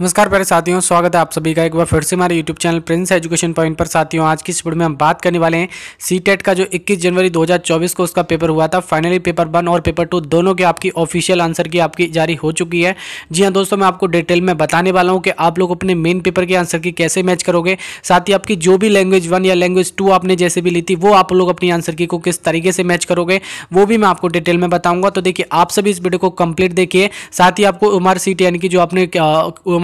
नमस्कार प्यारे साथियों स्वागत है आप सभी का एक बार फिर से हमारे YouTube channel prince education point पर साथियों आज की इस वीडियो में हम बात करने वाले हैं सी टेट e का जो 21 जनवरी 2024 को उसका पेपर हुआ था फाइनली पेपर वन और पेपर टू दोनों के आपकी ऑफिशियल आंसर की आपकी जारी हो चुकी है जी हाँ दोस्तों मैं आपको डिटेल में बताने वाला हूँ कि आप लोग अपने मेन पेपर के आंसर की कैसे मैच करोगे साथ ही आपकी जो भी लैंग्वेज वन या लैंग्वेज टू आपने जैसे भी ली थी वो आप लोग अपनी आंसर की को किस तरीके से मैच करोगे वो भी मैं आपको डिटेल में बताऊँगा तो देखिए आप सभी इस वीडियो को कंप्लीट देखिए साथ ही आपको उमर सी e की जो आपने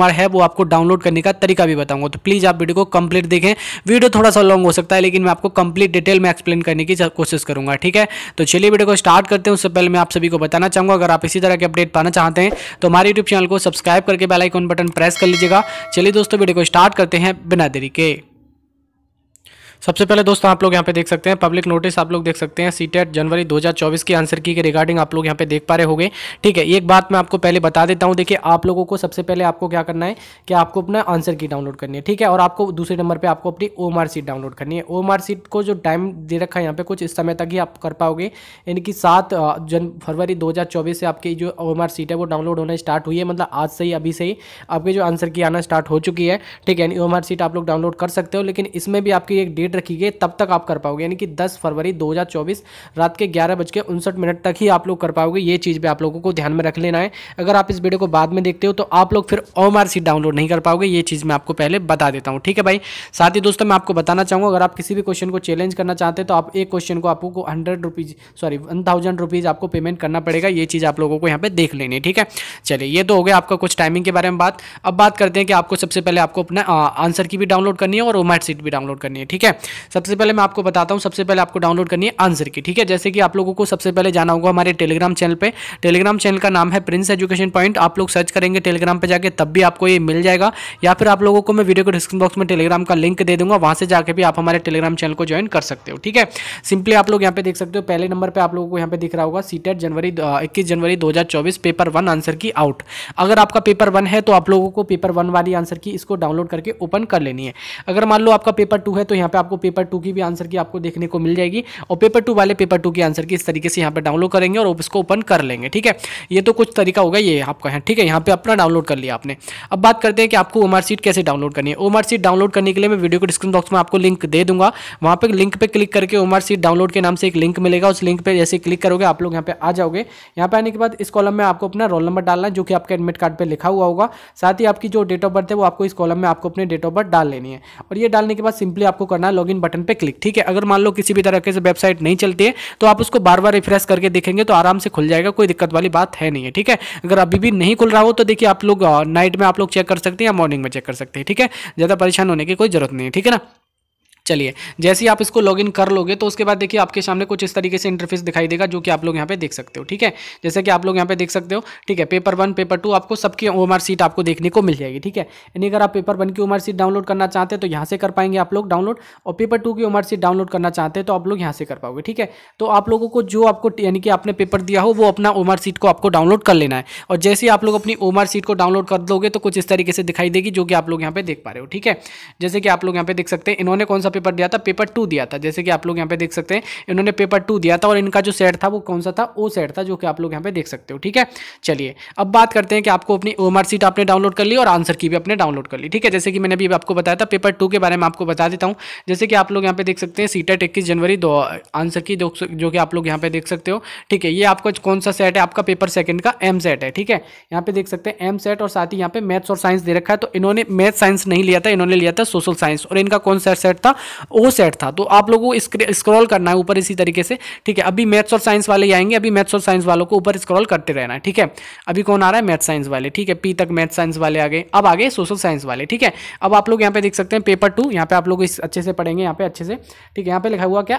कुमार है वो आपको डाउनलोड करने का तरीका भी बताऊंगा तो प्लीज़ आप वीडियो को कंप्लीट देखें वीडियो थोड़ा सा लॉन्ग हो सकता है लेकिन मैं आपको कंप्लीट डिटेल में एक्सप्लेन करने की कोशिश करूंगा ठीक है तो चलिए वीडियो को स्टार्ट करते हैं उससे पहले मैं आप सभी को बताना चाहूंगा अगर आप इसी तरह के अपडेट पाना चाहते हैं तो हमारे यूट्यूब चैनल को सब्सक्राइब करके बेलाइकॉन बटन प्रेस कर लीजिएगा चलिए दोस्तों वीडियो को स्टार्ट करते हैं बिना देरी के सबसे पहले दोस्तों आप लोग यहाँ पे देख सकते हैं पब्लिक नोटिस आप लोग देख सकते हैं सीटेट जनवरी 2024 की आंसर की के रिगार्डिंग आप लोग यहाँ पे देख पा रहे होंगे ठीक है एक बात मैं आपको पहले बता देता हूँ देखिए आप लोगों को सबसे पहले आपको क्या करना है कि आपको अपना आंसर की डाउनलोड करनी है ठीक है और आपको दूसरे नंबर पर आपको अपनी ओ सीट डाउनलोड करनी है ओ सीट को जो टाइम दे रखा है यहाँ पे कुछ इस समय तक ही आप कर पाओगे यानी कि सात जन फरवरी दो से आपकी जो ओ सीट है वो डाउनलोड होना स्टार्ट हुई है मतलब आज से ही अभी से ही आपके जो आंसर की आना स्टार्ट हो चुकी है ठीक है यानी ओ सीट आप लोग डाउनलोड कर सकते हो लेकिन इसमें भी आपकी एक डेट डेट रखी गई तब तक आप कर पाओगे यानी कि दस फरवरी दो रात के ग्यारह बज के उनसठ मिनट तक ही आप लोग कर पाओगे ये चीज़ भी आप लोगों को ध्यान में रख लेना है अगर आप इस वीडियो को बाद में देखते हो तो आप लोग फिर ओ डाउनलोड नहीं कर पाओगे ये चीज़ मैं आपको पहले बता देता हूँ ठीक है भाई साथ ही दोस्तों मैं आपको बताना चाहूँगा अगर आप किसी भी क्वेश्चन को चैलेंज करना चाहते हैं तो आप एक क्वेश्चन को आपको hundred rupees sorry one thousand rupees आपको पेमेंट करना पड़ेगा ये चीज़ आप लोगों को यहाँ पे देख लेनी है ठीक है चलिए ये तो हो गया आपका कुछ टाइमिंग के बारे में बात अब बात करते हैं कि आपको सबसे पहले आपको अपना आंसर की भी डाउनलोड करनी है और ओमैट सीट भी डाउनलोड करनी है ठीक है सबसे पहले मैं आपको बताता हूँ सबसे पहले आपको डाउनलोड करनी है आंसर की ठीक है जैसे कि आप लोगों को सबसे पहले जाना होगा हमारे टेलीग्राम चैनल पर टेलीग्राम चैनल का नाम है प्रिंस एजुकेशन पॉइंट आप लोग सर्च करेंगे टेलीग्राम पर जाकर तब भी आपको ये मिल जाएगा या फिर आप लोगों को मैं वीडियो को डिस्क्रिप्शन बॉक्स में टेलीग्राम का लिंक दे दूंगा वहाँ से जाकर भी आप हमारे टेलीग्राम चैनल को ज्वाइन कर सकते हो ठीक है सिंपली आप लोग यहाँ पे देख सकते हो पहले नंबर पर आप लोगों को यहाँ पे दिख रहा होगा सीटेट जनवरी इक्कीस जनवरी दो paper one answer key out अगर आपका पेपर वन है तो आप लोगों को पेपर वन वाली आंसर की इसको डाउनलोड करके ओपन कर लेनी है अगर मान लो आपका पेपर टू है तो यहाँ पे आप आपको पेपर टू की भी आंसर की आपको देखने को मिल जाएगी और पेपर टू वाले पेपर टू की आंसर की इस तरीके से यहाँ पर डाउनलोड करेंगे और इसको ओपन कर लेंगे ठीक है ये तो कुछ तरीका होगा ये आपका है ठीक है यहाँ पर अपना डाउनलोड कर लिया आपने अब बात करते हैं कि आपको ओमर सीट कैसे डाउनलोड करनी है ओमर सीट डाउनलोड करने के लिए मैं वीडियो को डिस्क्रिप्शन बॉक्स में आपको लिंक दे दूंगा वहाँ पर लिंक पर क्लिक करके ओमर सीट डाउनलोड के नाम से एक लिंक मिलेगा उस लिंक पर जैसे क्लिक करोगे आप लोग यहाँ पर आ जाओगे यहाँ पर आने के बाद इस कॉलम में आपको अपना रोल नंबर डालना है जो कि आपके एडमिट कार्ड पर लिखा हुआ होगा साथ ही आपकी जो डेट ऑफ बर्थ है वो आपको इस कॉलम में आपको अपने डेट ऑफ बर्थ डाल लेनी है और ये डालने के बाद सिंपली आपको करना है लॉगिन बटन पर क्लिक ठीक है अगर मान लो किसी भी तरह से वेबसाइट नहीं चलती है तो आप उसको बार बार रिफ्रेश करके देखेंगे तो आराम से खुल जाएगा कोई दिक्कत वाली बात है नहीं है ठीक है अगर अभी भी नहीं खुल रहा हो तो देखिए आप लोग नाइट में आप लोग चेक कर सकते हैं या मॉर्निंग में चेक कर सकते हैं ठीक है ज़्यादा परेशान होने की कोई जरूरत नहीं है ठीक है ना चलिए जैसे ही आप इसको लॉगिन कर लोगे तो उसके बाद देखिए आपके सामने कुछ इस तरीके से इंटरफेस दिखाई देगा जो कि आप लोग यहाँ पे देख सकते हो ठीक है जैसे कि आप लोग यहाँ पे देख सकते हो ठीक है पेपर वन पेपर टू आपको सबकी ओमर सीट आपको देखने को मिल जाएगी ठीक है यानी अगर आप पेपर वन की उमर सीट डाउनलोड करना चाहते हैं तो यहाँ से कर पाएंगे आप लोग डाउनलोड और पेपर टू की उमर सीट डाउनलोड करना चाहते हैं तो आप लोग यहाँ से कर पाओगे ठीक है तो आप लोगों को जो आपको यानी कि आपने पेपर दिया हो वो अपना ओमर सीट को आपको डाउनलोड कर लेना है और जैसे ही आप लोग अपनी ओमर सीट को डाउनलोड कर दोगे तो कुछ इस तरीके से दिखाई देगी जो कि आप लोग यहाँ पे देख पा रहे हो ठीक है जैसे कि आप लोग यहाँ पे देख सकते हैं इन्होंने कौन सा पेपर दिया था पेपर टू दिया था जैसे कि आप लोग यहाँ पे देख सकते हैं इन्होंने पेपर टू दिया था और इनका जो सेट था वो कौन सा था ओ सेट था जो कि आप लोग यहाँ पे देख सकते हो ठीक है चलिए अब बात करते हैं कि आपको अपनी ओ सीट आपने डाउनलोड कर ली और आंसर की भी आपने डाउनलोड कर ली ठीक है जैसे कि मैंने अभी आपको बताया था पेपर टू के बारे में आपको बता देता हूँ जैसे कि आप लोग यहाँ पे देख सकते हैं सीटेट इक्कीस जनवरी दो आंसर की जो कि आप लोग यहाँ पे देख सकते हो ठीक है ये आपका कौन सा सेट है आपका पेपर सेकंड का एम सेट है ठीक है यहाँ पे देख सकते हैं एम सेट और साथ ही यहाँ पे मैथ्स और साइंस दे रखा है तो इन्होंने मैथ साइंस नहीं लिया था इन्होंने लिया था सोशल साइंस और इनका कौन सा सेट था ओ सेट था तो आप लोगों को स्क्रॉल करना है ऊपर इसी तरीके से ठीक है अभी मैथ्स और साइंस वाले आएंगे अभी मैथ्स और साइंस वालों को ऊपर स्क्रॉल करते रहना है ठीक है अभी कौन आ रहा है मैथ साइंस वाले ठीक है पी तक मैथ साइंस वाले आ गए अब आगे सोशल साइंस वाले ठीक है अब आप लोग यहाँ पे देख सकते हैं पेपर टू यहाँ पे आप लोग इस अच्छे से पढ़ेंगे यहाँ पे अच्छे से ठीक है यहाँ पे लिखा हुआ क्या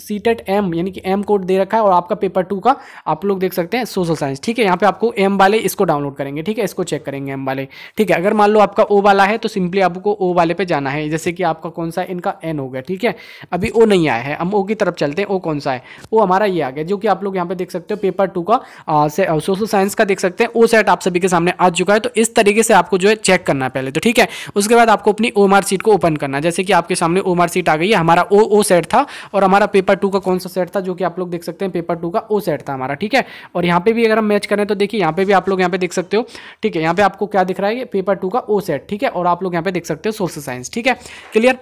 सी टेट एम यानी कि एम कोड दे रखा है और आपका पेपर टू का आप लोग देख सकते हैं सोशल साइंस ठीक है यहाँ पे आपको एम वाले इसको डाउनलोड करेंगे ठीक है इसको चेक करेंगे एम वाले ठीक है अगर मान लो आपका ओ वाला है तो सिंपली आपको ओ वाले पे जाना है जैसे कि आपका कौन सा इनका एन हो गया ठीक है अभी ओ नहीं आया है हम ओ की तरफ चलते हैं ओ कौन सा है ओ हमारा ये आ गया जो कि आप लोग यहाँ पे देख सकते हो पेपर टू का सोशल साइंस का देख सकते हैं ओ सेट आप सभी के सामने आ चुका है तो इस तरीके से आपको जो है चेक करना है पहले तो ठीक है उसके बाद आपको अपनी ओ मार्क को ओपन करना जैसे कि आपके सामने ओ मार्क आ गई है हमारा ओ ओ सेट था और हमारा पेपर टू का कौन सा सेट था जो कि आप लोग देख सकते हैं पेपर टू का ओ सेट था हमारा ठीक है और यहाँ पे भी अगर हम मैच करें तो देखिए यहाँ पे भी आप लोग यहाँ पे देख सकते हो ठीक है यहाँ पे आपको क्या दिख रहा है पेपर टू का ओ सेट ठीक है और आप लोग यहाँ पे देख सकते हो सोशल साइंस ठीक है क्लियर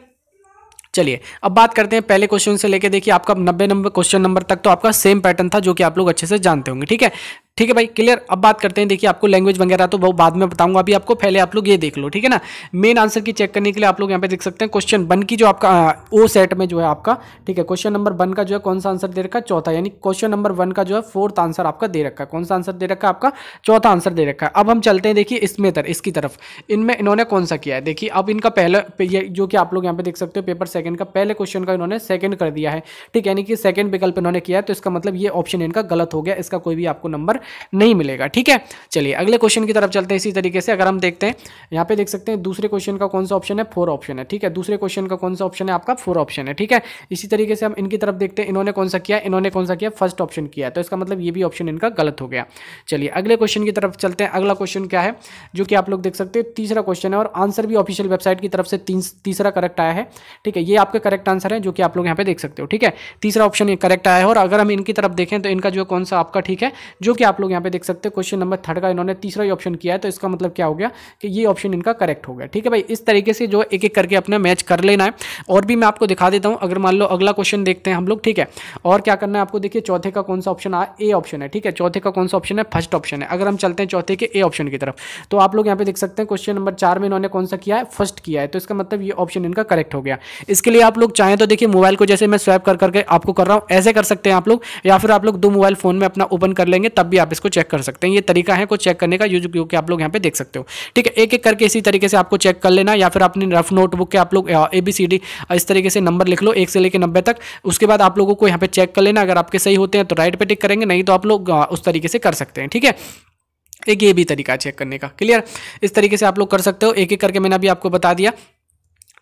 चलिए अब बात करते हैं पहले क्वेश्चन से लेकर देखिए आपका नब्बे नंबर क्वेश्चन नंबर तक तो आपका सेम पैटर्न था जो कि आप लोग अच्छे से जानते होंगे ठीक है ठीक है भाई क्लियर अब बात करते हैं देखिए आपको लैंग्वेज वगैरह तो वो बाद में बताऊंगा अभी आपको पहले आप लोग ये देख लो ठीक है ना मेन आंसर की चेक करने के लिए आप लोग यहाँ पे देख सकते हैं क्वेश्चन वन की जो आपका ओ सेट में जो है आपका ठीक है क्वेश्चन नंबर वन का जो है कौन सा आंसर दे रखा है चौथा यानी क्वेश्चन नंबर वन का जो है फोर्थ आंसर आपका दे रखा है कौन सा आंसर दे रखा है आपका चौथा आंसर दे रखा है अब हम चलते हैं देखिए इसमें तर इसकी तरफ इनमें इन्होंने कौन सा किया है देखिए अब इनका पहला जो कि आप लोग यहाँ पे देख सकते हो पेपर सेकंड का पहले क्वेश्चन का इन्होंने सेकंड कर दिया है ठीक है यानी कि सेकंड विकल्प इन्होंने किया है तो इसका मतलब ये ऑप्शन इनका गलत हो गया इसका कोई भी आपको नंबर नहीं मिलेगा ठीक है चलिए अगले क्वेश्चन की तरफ चलते हैं इसी तरीके से अगर हम देखते हैं यहाँ पे देख सकते हैं दूसरे क्वेश्चन का कौन सा ऑप्शन है फोर ऑप्शन है ठीक है दूसरे क्वेश्चन का कौन सा ऑप्शन है आपका फोर ऑप्शन है ठीक है इसी तरीके से हम इनकी तरफ देखते हैं इन्होंने कौन सा किया इन्होंने कौन सा किया फर्स्ट ऑप्शन किया तो इसका मतलब ये भी ऑप्शन इनका गलत हो गया चलिए अगले क्वेश्चन की तरफ चलते हैं अगला क्वेश्चन क्या है जो कि आप लोग देख सकते हैं तीसरा क्वेश्चन है और आंसर भी ऑफिशियल वेबसाइट की तरफ से तीसरा करेक्ट आया है ठीक है ये आपका करेक्ट आंसर है जो कि आप लोग यहाँ पे देख सकते हो ठीक है तीसरा ऑप्शन करेक्ट आया है और अगर हम इनकी तरफ देखें तो इनका जो कौन सा आपका ठीक है जो कि आप आप लोग यहाँ पे देख सकते हैं क्वेश्चन नंबर थर्ड का इन्होंने तीसरा ही ऑप्शन किया है तो इसका मतलब क्या हो गया कि ये ऑप्शन इनका करेक्ट हो गया ठीक है भाई इस तरीके से जो एक एक करके अपने मैच कर लेना है और भी मैं आपको दिखा देता हूँ अगर मान लो अगला क्वेश्चन देखते हैं हम लोग ठीक है और क्या करना है आपको देखिए चौथे का कौन सा ऑप्शन आ ए ऑप्शन है ठीक है चौथे का कौन सा ऑप्शन है फर्स्ट ऑप्शन है अगर हम चलते हैं चौथे के ए ऑप्शन की तरफ तो आप लोग यहाँ पे देख सकते हैं क्वेश्चन नंबर चार में इन्होंने कौन सा किया है फर्स्ट किया है तो इसका मतलब ये ऑप्शन इनका करेक्ट हो गया इसके लिए आप लोग चाहें तो देखिए मोबाइल को जैसे मैं स्वैप कर करके आपको कर रहा हूँ ऐसे कर सकते हैं आप लोग या फिर आप लोग दो मोबाइल फोन में अपना ओपन कर लेंगे तब भी आप इसको चेक कर सकते हैं ये तरीका है को चेक करने का जो जो कि आप लोग यहाँ पे देख सकते हो ठीक है एक एक करके इसी तरीके से आपको चेक कर लेना या फिर अपनी रफ नोटबुक के आप लोग ए बी सी डी इस तरीके से नंबर लिख लो एक से लेकर नब्बे तक उसके बाद आप लोगों को यहाँ पे चेक कर लेना अगर आपके सही होते हैं तो राइट पर टिक करेंगे नहीं तो आप लोग उस तरीके से कर सकते हैं ठीक है एक ये भी तरीका चेक करने का क्लियर इस तरीके से आप लोग कर सकते हो एक एक करके मैंने अभी आपको बता दिया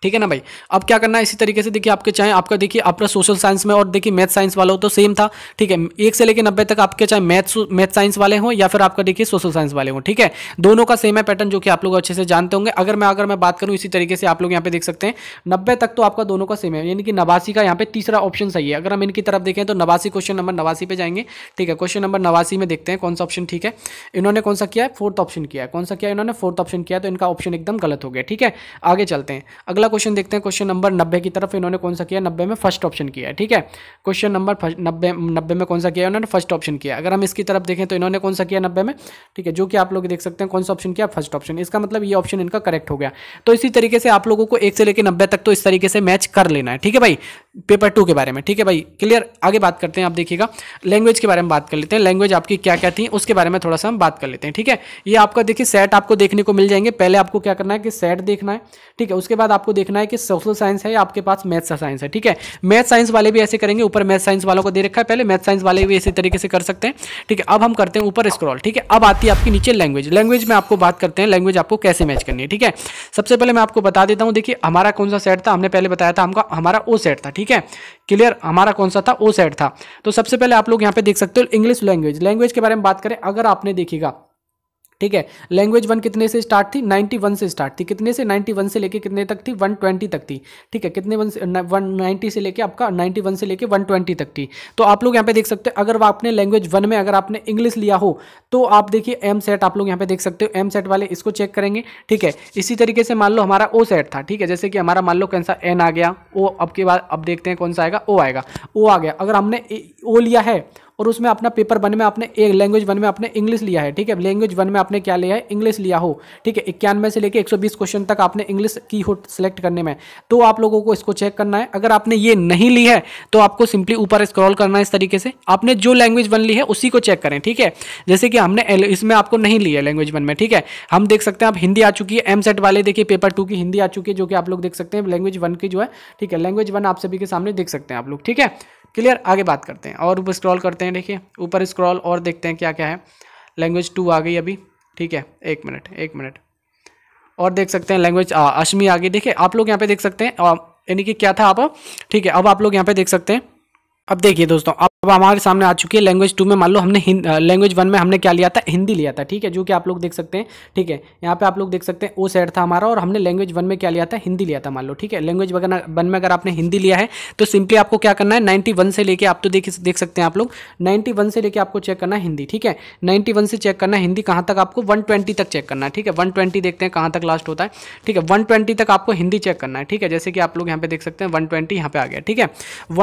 ठीक है ना भाई अब क्या करना है इसी तरीके से देखिए आपके चाहे आपका देखिए आपका सोशल साइंस में और देखिए मैथ साइंस वाला हो तो सेम था ठीक है एक से लेकर नब्बे तक आपके चाहे मैथ मैथ साइंस वाले हों या फिर आपका देखिए सोशल साइंस वाले हों ठीक है दोनों का सेम है पैटर्न जो कि आप लोग अच्छे से जानते होंगे अगर मैं अगर मैं बात करूँ इसी तरीके से आप लोग यहाँ पे देख सकते हैं नब्बे तक तो आपका दोनों का सेम है यानी कि नवासी का यहाँ पे तीसरा ऑप्शन सही है अगर हम इनकी तरफ देखें तो नवासी क्वेश्चन नंबर नवासी पे जाएंगे ठीक है क्वेश्चन नंबर नवासी में देखते हैं कौन सा ऑप्शन ठीक है इन्होंने कौन सा किया है फोर्थ ऑप्शन किया है कौन सा किया इन्होंने फोर्थ ऑप्शन किया तो इनका ऑप्शन एकदम गलत हो गया ठीक है आगे चलते हैं अगला अगला क्वेश्चन देखते हैं क्वेश्चन नंबर नब्बे की तरफ इन्होंने कौन सा किया नब्बे में फर्स्ट ऑप्शन किया है ठीक है क्वेश्चन नंबर नब्बे नब्बे में कौन सा किया उन्होंने फर्स्ट ऑप्शन किया अगर हम इसकी तरफ देखें तो इन्होंने कौन सा किया नब्बे में ठीक है जो कि आप लोग देख सकते हैं कौन सा ऑप्शन किया फर्स्ट ऑप्शन इसका मतलब ये ऑप्शन इनका करेक्ट हो गया तो इसी तरीके से आप लोगों को एक से लेकर नब्बे तक तो इस तरीके से मैच कर लेना है ठीक है भाई पेपर टू के बारे में ठीक है भाई क्लियर आगे बात करते हैं आप देखिएगा लैंग्वेज के बारे में बात कर लेते हैं लैंग्वेज आपकी क्या क्या थी उसके बारे में थोड़ा सा हम बात कर लेते हैं ठीक है ये आपका देखिए सेट आपको देखने को मिल जाएंगे पहले आपको क्या करना है कि सेट देखना है ठीक है उसके बाद आपको देखना है कि सोशल साइंस है या आपके पास मैथ्स का साइंस है ठीक है मैथ साइंस वाले भी ऐसे करेंगे ऊपर मैथ साइंस वालों को दे रखा है पहले मैथ साइंस वाले भी इसी तरीके से कर सकते हैं ठीक है अब हम करते हैं ऊपर स्क्रॉल ठीक है अब आती है आपकी नीचे लैंग्वेज लैंग्वेज में आपको बात करते हैं लैंग्वेज आपको कैसे मैच करनी है ठीक है सबसे पहले मैं आपको बता देता हूँ देखिए हमारा कौन सा सेट था हमने पहले बताया था हमका हमारा ओ सेट था ठीक ठीक है क्लियर हमारा कौन सा था ओ सेट था तो सबसे पहले आप लोग यहाँ पे देख सकते हो इंग्लिश लैंग्वेज लैंग्वेज के बारे में बात करें अगर आपने देखिएगा ठीक है लैंग्वेज वन कितने से स्टार्ट थी 91 से स्टार्ट थी कितने से 91 से लेके कितने तक थी 120 तक थी ठीक है कितने वन वन नाइन्टी से लेके आपका 91 से लेके 120 तक थी तो आप लोग यहाँ पे देख सकते हो अगर आपने लैंग्वेज वन में अगर आपने इंग्लिश लिया हो तो आप देखिए एम सेट आप लोग यहाँ पे देख सकते हो एम सेट वाले इसको चेक करेंगे ठीक है इसी तरीके से मान लो हमारा ओ सेट था ठीक है जैसे कि हमारा मान लो कौन सा एन आ गया ओ अब के बाद अब देखते हैं कौन सा आएगा ओ आएगा ओ आ गया अगर हमने ओ लिया है और उसमें अपना पेपर वन में आपने एक लैंग्वेज वन में आपने इंग्लिश लिया है ठीक है लैंग्वेज वन में आपने क्या लिया है इंग्लिश लिया हो ठीक है इक्यानवे से लेकर 120 क्वेश्चन तक आपने इंग्लिश की हो सेलेक्ट करने में तो आप लोगों को इसको चेक करना है अगर आपने ये नहीं ली है तो आपको सिंपली ऊपर स्क्रॉल करना है इस तरीके से आपने जो लैंग्वेज वन ली है उसी को चेक करें ठीक है जैसे कि हमने इसमें आपको नहीं लिया लैंग्वेज वन में ठीक है हम देख सकते हैं आप हिंदी आ चुकी है एम सेट वाले देखिए पेपर टू की हिंदी आ चुकी है जो कि आप लोग देख सकते हैं लैंग्वेज वन की जो है ठीक है लैंग्वेज वन आप सभी के सामने देख सकते हैं आप लोग ठीक है क्लियर आगे बात करते हैं और स्क्रॉल करते हैं करते हैं देखिए ऊपर स्क्रॉल और देखते हैं क्या क्या है लैंग्वेज टू आ गई अभी ठीक है एक मिनट एक मिनट और देख सकते हैं लैंग्वेज अश्मी आ गई देखिए आप लोग यहाँ पे देख सकते हैं यानी कि क्या था आप ठीक है अब आप लोग यहाँ पे देख सकते हैं अब देखिए दोस्तों आप अब हमारे सामने आ चुकी है लैंग्वेज टू में मान लो हमने लैंग्वेज वन में हमने क्या लिया था हिंदी लिया था ठीक है जो कि आप लोग देख सकते हैं ठीक है यहाँ पे आप लोग देख सकते हैं ओ सेट था हमारा और हमने लैंग्वेज वन में क्या लिया था हिंदी लिया था मान लो ठीक है लैंग्वेज वन में अगर आपने हिंदी लिया है तो सिंपली आपको क्या करना है नाइन्टी से लेकर आप तो देख देख सकते हैं आप लोग नाइन्टी से लेकर आपको चेक करना है हिंदी ठीक है नाइन्टी से चेक करना है हिंदी कहाँ तक आपको वन तक चेक करना है ठीक है वन देखते हैं कहाँ तक लास्ट होता है ठीक है वन तक आपको हिंदी चेक करना है ठीक है जैसे कि आप लोग यहाँ पे देख सकते हैं वन ट्वेंटी पे आ गया ठीक है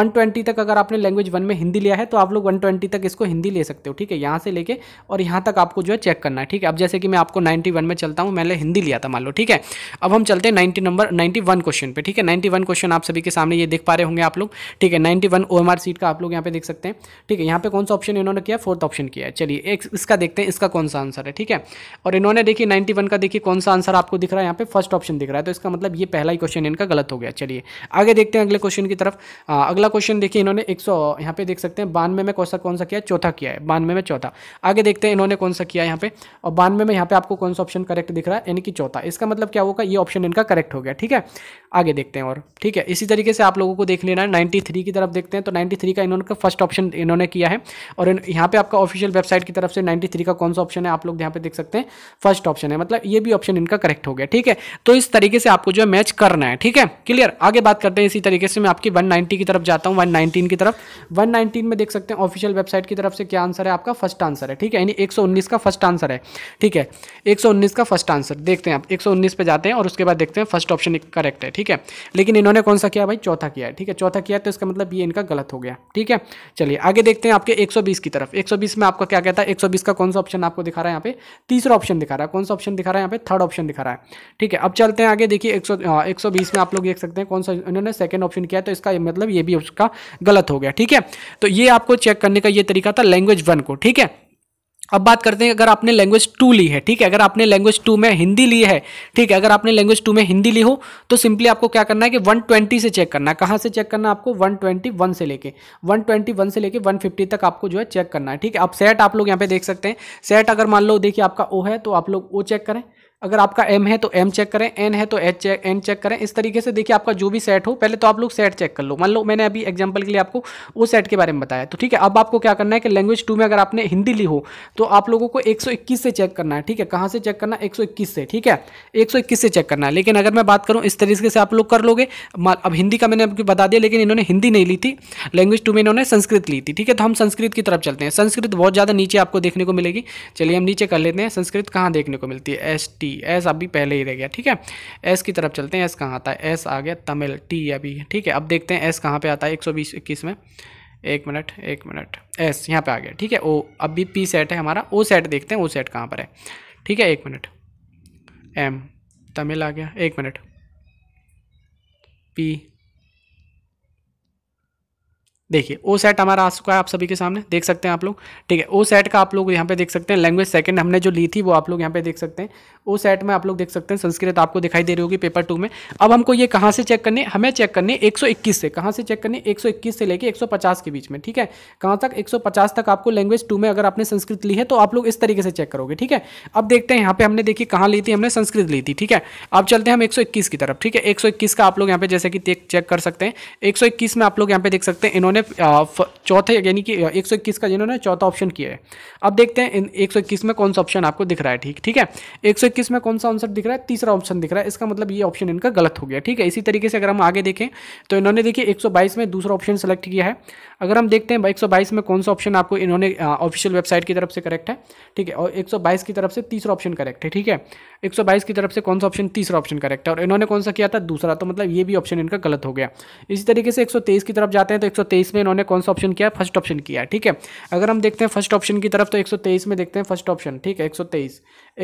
वन तक अगर आपने लैंग्वेज वन में हिंदी लिया लिया है तो आप लोग 120 तक इसको हिंदी ले सकते हो ठीक है यहाँ से लेके और यहाँ तक आपको जो है चेक करना है ठीक है अब जैसे कि मैं आपको 91 में चलता हूँ मैंने हिंदी लिया था मान लो ठीक है अब हम चलते हैं नाइन्टी नंबर नाइन्टी क्वेश्चन पर ठीक है नाइन्टी क्वेश्चन आप सभी के सामने ये देख पा रहे होंगे आप लोग ठीक है नाइन्टी वन सीट का आप लोग यहाँ पे देख सकते हैं ठीक है यहाँ पे कौन सा ऑप्शन इन्होंने किया फोर्थ ऑप्शन किया है चलिए एक इसका देखते हैं इसका कौन सा आंसर है ठीक है और इन्होंने देखिए नाइन्टी का देखिए कौन सा आंसर आपको दिख रहा है यहाँ पे फर्स्ट ऑप्शन दिख रहा है तो इसका मतलब ये पहला ही क्वेश्चन इनका गलत हो गया चलिए आगे देखते हैं अगले क्वेश्चन की तरफ अगला क्वेश्चन देखिए इन्होंने एक सौ यहाँ पे देख सकते हैं सकते हैं बानवे में कौन सा कौन सा किया है चौथा किया है बानवे में चौथा आगे देखते हैं इन्होंने कौन सा किया यहाँ पे और बानवे में यहाँ पे आपको कौन सा ऑप्शन करेक्ट दिख रहा है यानी कि चौथा इसका मतलब क्या होगा ये ऑप्शन इनका करेक्ट हो गया ठीक है आगे देखते हैं और ठीक है इसी तरीके से आप लोगों को देख लेना है नाइन्टी की तरफ देखते हैं तो नाइन्टी का इन्होंने फर्स्ट ऑप्शन इन्होंने किया है और यहाँ पर आपका ऑफिशियल वेबसाइट की तरफ से नाइन्टी का कौन सा ऑप्शन है आप लोग यहाँ पे देख सकते हैं फर्स्ट ऑप्शन है मतलब ये भी ऑप्शन इनका करेक्ट हो गया ठीक है तो इस तरीके से आपको जो है मैच करना है ठीक है क्लियर आगे बात करते हैं इसी तरीके से मैं आपकी 190 की तरफ जाता हूँ 119 की तरफ 119 में देख सकते हैं ऑफिशियल वेबसाइट की तरफ से क्या आंसर है आपका फर्स्ट आंसर है ठीक है यानी 119 का फर्स्ट आंसर है ठीक है 119 का फर्स्ट आंसर देखते हैं आप 119 पे जाते हैं और उसके बाद देखते हैं फर्स्ट ऑप्शन करेक्ट है ठीक है लेकिन इन्होंने कौन सा किया भाई चौथा किया है ठीक है चौथा किया तो इसका मतलब ये इनका गलत हो गया ठीक है चलिए आगे देखते हैं आपके एक की तरफ एक में आपका क्या कहता है एक का कौन सा ऑप्शन आपको दिखा रहा है यहाँ पे तीसरा ऑप्शन दिखा रहा है कौन सा ऑप्शन दिखा रहा है यहाँ पे थर्ड ऑप्शन दिखा रहा है ठीक है अब चलते हैं आगे देखिए एक सौ हाँ, में आप लोग देख सकते हैं कौन सा इन्होंने सेकेंड ऑप्शन किया तो इसका मतलब ये भी उसका गलत हो गया ठीक है तो ये ये आपको चेक करने का ये तरीका था लैंग्वेज वन को ठीक है अब बात करते हैं अगर आपने लैंग्वेज टू ली है ठीक है अगर आपने लैंग्वेज टू में हिंदी ली है ठीक है अगर आपने लैंग्वेज टू में हिंदी ली हो तो सिंपली आपको क्या करना है कि 120 से चेक करना है कहाँ से चेक करना है आपको 121 से लेके 121 से लेके 150 तक आपको जो है चेक करना है ठीक है अब सेट आप लोग यहाँ पे देख सकते हैं सेट अगर मान लो देखिए आपका ओ है तो आप लोग ओ चेक करें अगर आपका एम है तो एम चेक करें एन है तो एच चेक एन चेक करें इस तरीके से देखिए आपका जो भी सेट हो पहले तो आप लोग सेट चेक कर लो मान लो मैंने अभी एग्जाम्पल के लिए आपको वो सेट के बारे में बताया तो ठीक है अब आपको क्या करना है कि लैंग्वेज टू में अगर आपने हिंदी ली हो तो आप लोगों को एक से चेक करना है ठीक है कहाँ से चेक करना है एक से ठीक है एक से चेक करना है लेकिन अगर मैं बात करूँ इस तरीके से आप लोग कर लोगे अब हिंदी का मैंने आपको बता दिया लेकिन इन्होंने हिंदी नहीं ली थी लैंग्वेज टू में इन्होंने संस्कृत ली थी ठीक है तो हम संस्कृत की तरफ चलते हैं संस्कृत बहुत ज़्यादा नीचे आपको देखने को मिलेगी चलिए हम नीचे कर लेते हैं संस्कृत कहाँ देखने को मिलती है एस टी टी एस अभी पहले ही रह गया ठीक है एस की तरफ चलते हैं एस कहाँ आता है एस आ गया तमिल टी अभी ठीक है अब देखते हैं एस कहाँ पे आता है एक सौ बीस इक्कीस में एक मिनट एक मिनट एस यहाँ पे आ गया ठीक है ओ अभी पी सेट है हमारा ओ सेट देखते हैं ओ सेट कहाँ पर है ठीक है एक मिनट एम तमिल आ गया एक मिनट पी देखिए ओ सेट हमारा आ चुका है आप सभी के सामने देख सकते हैं आप लोग ठीक है ओ सेट का आप लोग यहाँ पे देख सकते हैं लैंग्वेज सेकंड हमने जो ली थी वो आप लोग यहाँ पे देख सकते हैं ओ सेट में आप लोग देख सकते हैं संस्कृत आपको दिखाई दे रही होगी पेपर टू में अब हमको ये कहाँ से चेक करने हमें चेक करने एक से कहाँ से चेक करने एक से लेके एक के बीच में ठीक है कहाँ तक एक तक आपको लैंग्वेज टू में अगर आपने संस्कृत ली है तो आप लोग इस तरीके से चेक करोगे ठीक है अब देखते हैं यहाँ पे हमने देखिए कहाँ ली थी हमने संस्कृत ली थी ठीक है अब चलते हैं हम एक की तरफ ठीक है एक का आप लोग यहाँ पे जैसे कि चेक कर सकते हैं एक में आप लोग यहाँ पे देख सकते हैं इन्होंने इन्होंने चौथे यानी कि एक सौ इक्कीस का जिन्होंने चौथा ऑप्शन किया है अब देखते हैं एक सौ इक्कीस में कौन सा ऑप्शन आपको दिख रहा है ठीक ठीक है एक सौ इक्कीस में कौन सा आंसर दिख रहा है तीसरा ऑप्शन दिख रहा है इसका मतलब ये ऑप्शन इनका गलत हो गया ठीक है इसी तरीके से अगर हम आगे देखें तो इन्होंने देखिए एक सौ बाईस में दूसरा ऑप्शन सेलेक्ट किया है अगर हम देखते हैं एक सौ बाईस में कौन सा ऑप्शन आपको इन्होंने ऑफिशियल वेबसाइट की तरफ से करेक्ट है ठीक है और एक सौ बाईस की तरफ से तीसरा ऑप्शन करेक्ट है ठीक है 122 की तरफ से कौन सा ऑप्शन तीसरा ऑप्शन करेक्ट है और इन्होंने कौन सा किया था दूसरा तो मतलब ये भी ऑप्शन इनका गलत हो गया इसी तरीके से 123 की तरफ जाते हैं तो 123 में इन्होंने कौन सा ऑप्शन किया फर्स्ट ऑप्शन किया ठीक है अगर हम देखते हैं फर्स्ट ऑप्शन की तरफ तो तेईस में देखते हैं फर्स्ट ऑप्शन ठीक है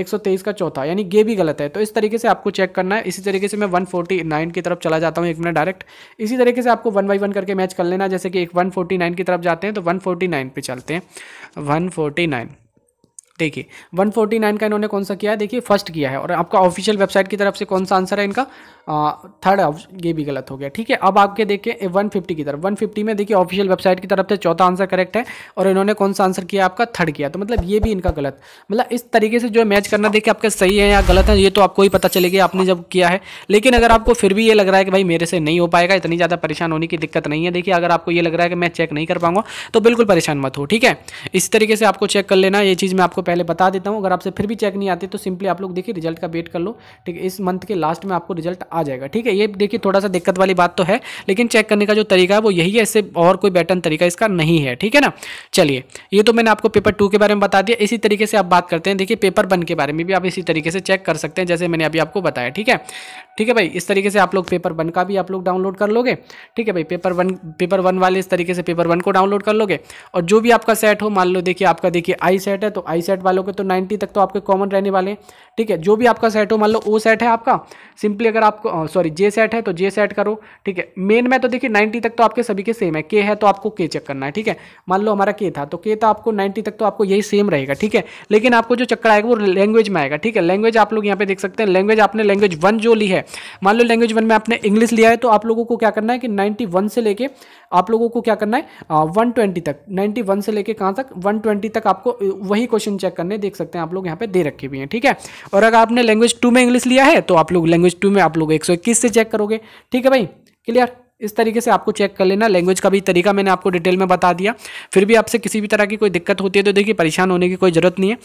सौ तेईस का चौथा यानी ये भी गलत है तो इस तरीके से आपको चेक करना है इसी तरीके से मैं नाइन की तरफ चला जाता हूँ एक मिनट डायरेक्ट इसी तरीके से आपको वन बाई वन करके मैच कर लेना जैसे कि एक वन की तरफ जाते हैं तो वन फोर्टी पे चलते हैं वन देखिए 149 का इन्होंने कौन सा किया है देखिए फर्स्ट किया है और आपका ऑफिशियल वेबसाइट की तरफ से कौन सा आंसर है इनका थर्ड ये भी गलत हो गया ठीक है अब आपके देखिए 150 की तरफ 150 में देखिए ऑफिशियल वेबसाइट की तरफ से चौथा आंसर करेक्ट है और इन्होंने कौन सा आंसर किया आपका थर्ड किया तो मतलब ये भी इनका गलत मतलब इस तरीके से जो मैच करना देखिए आपका सही है या गलत है ये तो आपको ही पता चलेगा आपने जब किया है लेकिन अगर आपको फिर भी ये लग रहा है कि भाई मेरे से नहीं हो पाएगा इतनी ज़्यादा परेशान होने की दिक्कत नहीं है देखिए अगर आपको ये लग रहा है कि मैं चेक नहीं कर पाऊंगा तो बिल्कुल परेशान मत हो ठीक है इस तरीके से आपको चेक कर लेना ये चीज़ मैं आपको पहले बता देता हूँ अगर आपसे फिर भी चेक नहीं आती तो सिंपली आप लोग देखिए रिजल्ट का वेट कर लो ठीक है इस मंथ के लास्ट में आपको रिजल्ट आ जाएगा ठीक है ये देखिए थोड़ा सा दिक्कत वाली बात तो है लेकिन चेक करने का जो तरीका है वो यही है इससे और कोई बैटन तरीका इसका नहीं है ठीक है ना चलिए ये तो मैंने आपको पेपर टू के बारे में बता दिया इसी तरीके से आप बात करते हैं देखिए पेपर वन के बारे में भी आप इसी तरीके से चेक कर सकते हैं जैसे मैंने अभी आपको बताया ठीक है ठीक है भाई इस तरीके से आप लोग पेपर वन का भी आप लोग डाउनलोड कर लोगे ठीक है भाई पेपर वन पेपर वन वाले इस तरीके से पेपर वन को डाउनलोड कर लोगे और जो भी आपका सेट हो मान लो देखिए आपका देखिए आई सेट है तो आई सेट सेट वालों के तो 90 तक तो आपके कॉमन रहने वाले हैं ठीक है जो भी आपका सेट हो मान लो ओ सेट है आपका सिंपली अगर आपको सॉरी जे सेट है तो जे सेट करो ठीक है मेन में तो देखिए नाइन्टी तक तो आपके सभी के सेम है के है तो आपको के चेक करना है ठीक है मान लो हमारा के था तो के तो आपको नाइन्टी तक तो आपको यही सेम रहेगा ठीक है लेकिन आपको जो चक्कर आएगा वो लैंग्वेज में आएगा ठीक है लैंग्वेज आप लोग यहाँ पे देख सकते हैं लैंग्वेज आपने लैंग्वेज वन जो ली है मान लो लैंग्वेज वन में आपने इंग्लिश लिया है तो आप लोगों को क्या करना है कि नाइन्टी से लेके आप लोगों को क्या करना है वन तक नाइन्टी से लेके कहाँ तक वन तक आपको वही क्वेश्चन चेक करने देख सकते हैं आप लोग यहाँ पे दे रखे भी हैं ठीक है और अगर आपने लैंग्वेज टू में इंग्लिश लिया है तो आप लोग लैंग्वेज टू में आप लोग एक से चेक करोगे ठीक है भाई क्लियर इस तरीके से आपको चेक कर लेना लैंग्वेज का भी तरीका मैंने आपको डिटेल में बता दिया फिर भी आपसे किसी भी तरह की कोई दिक्कत होती है तो देखिए परेशान होने की कोई ज़रूरत नहीं है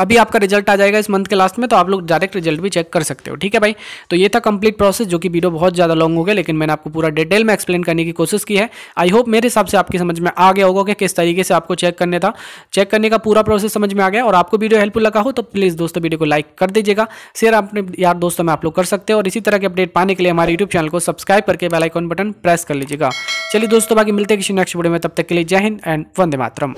अभी आपका रिजल्ट आ जाएगा इस मंथ के लास्ट में तो आप लोग डायरेक्ट रिजल्ट भी चेक कर सकते हो ठीक है भाई तो ये था कंप्लीट प्रोसेस जो कि वीडियो बहुत ज़्यादा लॉन्ग हो गया लेकिन मैंने आपको पूरा डिटेल में एक्सप्लेन करने की कोशिश की है आई होप मेरे हिसाब से आपकी समझ में आ गया होगा कि किस तरीके से आपको चेक करने था चेक करने का पूरा प्रोसेस समझ में आ गया और आपको वीडियो हेल्पफुल लगा हो तो प्लीज़ दोस्तों वीडियो को लाइक कर दीजिएगा शेयर अपने यार दोस्तों में आप लोग कर सकते हो और इसी तरह के अपडेट पाने के लिए हमारे यूट्यूब चैनल को सब्सक्राइब करके बेलाइकॉन बटन प्रेस कर लीजिएगा चलिए दोस्तों बाकी मिलते हैं किसी नेक्स्ट वीडियो में तब तक के लिए जय हिंद एंड वंदे मातरम